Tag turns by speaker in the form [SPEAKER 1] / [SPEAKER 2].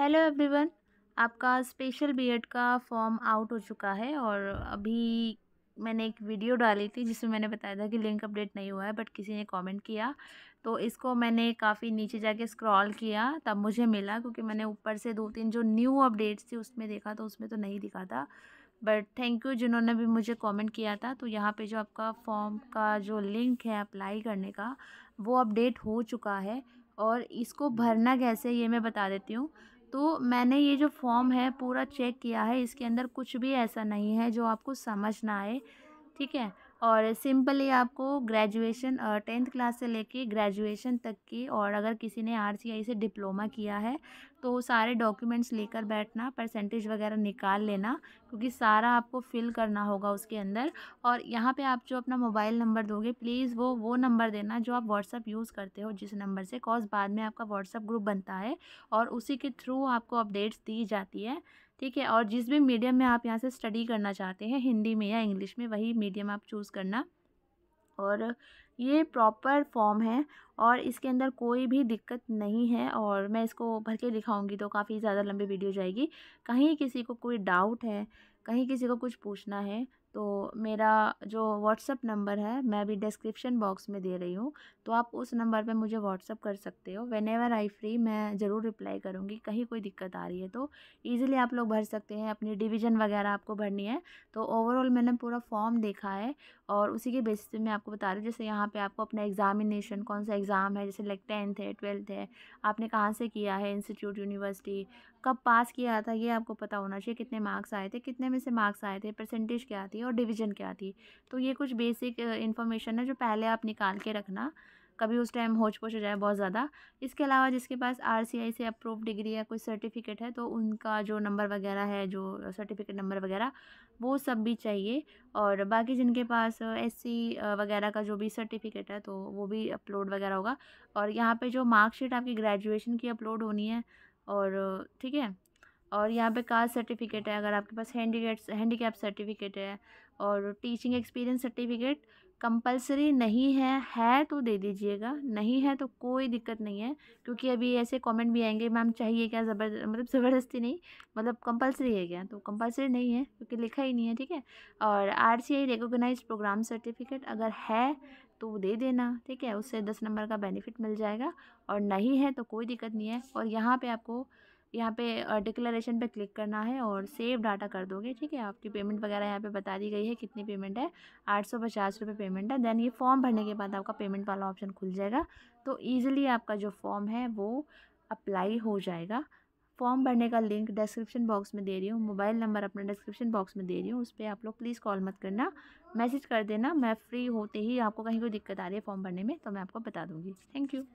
[SPEAKER 1] hello everyone आपका special BEd का form out हो चुका है और अभी मैंने एक वीडियो डाली थी जिसमें मैंने बताया था कि लिंक अपडेट नहीं हुआ है बट किसी ने कमेंट किया तो इसको मैंने काफ़ी नीचे जाके स्क्रॉल किया तब मुझे मिला क्योंकि मैंने ऊपर से दो तीन जो न्यू अपडेट्स थी उसमें देखा तो उसमें तो नहीं दिखा था बट थैंक यू जिन्होंने भी मुझे कमेंट किया था तो यहाँ पे जो आपका फॉर्म का जो लिंक है अप्लाई करने का वो अपडेट हो चुका है और इसको भरना कैसे ये मैं बता देती हूँ तो मैंने ये जो फॉर्म है पूरा चेक किया है इसके अंदर कुछ भी ऐसा नहीं है जो आपको समझ ना आए ठीक है और सिंपली आपको ग्रेजुएशन टेंथ क्लास से लेके ग्रेजुएशन तक की और अगर किसी ने आई से डिप्लोमा किया है तो सारे डॉक्यूमेंट्स लेकर बैठना परसेंटेज वगैरह निकाल लेना क्योंकि सारा आपको फिल करना होगा उसके अंदर और यहाँ पे आप जो अपना मोबाइल नंबर दोगे प्लीज़ वो वो नंबर देना जो आप व्हाट्सअप यूज़ करते हो जिस नंबर से कॉज बाद में आपका व्हाट्सअप ग्रुप बनता है और उसी के थ्रू आपको अपडेट्स दी जाती है ठीक है और जिस भी मीडियम में आप यहाँ से स्टडी करना चाहते हैं हिंदी में या इंग्लिश में वही मीडियम आप चूज़ करना और ये प्रॉपर फॉर्म है और इसके अंदर कोई भी दिक्कत नहीं है और मैं इसको भर के दिखाऊंगी तो काफ़ी ज़्यादा लंबी वीडियो जाएगी कहीं किसी को कोई डाउट है कहीं किसी को कुछ पूछना है तो मेरा जो व्हाट्सअप नंबर है मैं अभी डिस्क्रिप्शन बॉक्स में दे रही हूँ तो आप उस नंबर पे मुझे व्हाट्सअप कर सकते हो वेन एवर आई फ्री मैं ज़रूर रिप्लाई करूँगी कहीं कोई दिक्कत आ रही है तो ईज़िली आप लोग भर सकते हैं अपनी डिवीज़न वगैरह आपको भरनी है तो ओवरऑल मैंने पूरा फॉर्म देखा है और उसी के बेसिस पे मैं आपको बता रही हूँ जैसे यहाँ जहाँ पे आपको अपना एग्ज़ामिनेशन कौन सा एग्ज़ाम है जैसे लाइक टेंथ है ट्वेल्थ है आपने कहाँ से किया है इंस्टीट्यूट यूनिवर्सिटी कब पास किया था ये आपको पता होना चाहिए कितने मार्क्स आए थे कितने में से मार्क्स आए थे परसेंटेज क्या थी और डिवीज़न क्या थी तो ये कुछ बेसिक इन्फॉर्मेशन है जो पहले आप निकाल के रखना कभी उस टाइम होच पोच हो जाए बहुत ज़्यादा इसके अलावा जिसके पास आर से अप्रूव डिग्री या कोई सर्टिफिकेट है तो उनका जो नंबर वगैरह है जो सर्टिफिकेट नंबर वगैरह वो सब भी चाहिए और बाकी जिनके पास एस वगैरह का जो भी सर्टिफिकेट है तो वो भी अपलोड वगैरह होगा और यहाँ पर जो मार्कशीट आपकी ग्रेजुएशन की अपलोड होनी है और ठीक है और यहाँ पे कास्ट सर्टिफिकेट है अगर आपके पास हैंडीकेट हैंडीकैप सर्टिफिकेट है और टीचिंग एक्सपीरियंस सर्टिफिकेट कंपलसरी नहीं है है तो दे दीजिएगा नहीं है तो कोई दिक्कत नहीं है क्योंकि अभी ऐसे कमेंट भी आएंगे मैम चाहिए क्या ज़बर मतलब ज़बरदस्ती नहीं मतलब कंपलसरी है क्या तो कंपलसरी नहीं है क्योंकि लिखा ही नहीं है ठीक है और R C I recognise programme certificate अगर है तो दे देना ठीक है उससे दस नंबर का बेनिफिट मिल जाएगा और नहीं है तो कोई दिक्कत नहीं है और यहाँ पर आपको यहाँ पे डिक्लेरेशन पे क्लिक करना है और सेव डाटा कर दोगे ठीक है आपकी पेमेंट वगैरह यहाँ पे बता दी गई है कितनी पेमेंट है आठ सौ पचास रुपये पेमेंट है देन ये फॉर्म भरने के बाद आपका पेमेंट वाला ऑप्शन खुल जाएगा तो ईज़िली आपका जो फॉर्म है वो अप्लाई हो जाएगा फॉर्म भरने का लिंक डिस्क्रिप्शन बॉक्स में दे रही हूँ मोबाइल नंबर अपना डिस्क्रिप्शन बॉक्स में दे रही हूँ उस पर आप लोग प्लीज़ कॉल मत करना मैसेज कर देना मैं फ्री होते ही आपको कहीं कोई दिक्कत आ रही है फॉर्म भरने में तो मैं आपको बता दूँगी थैंक यू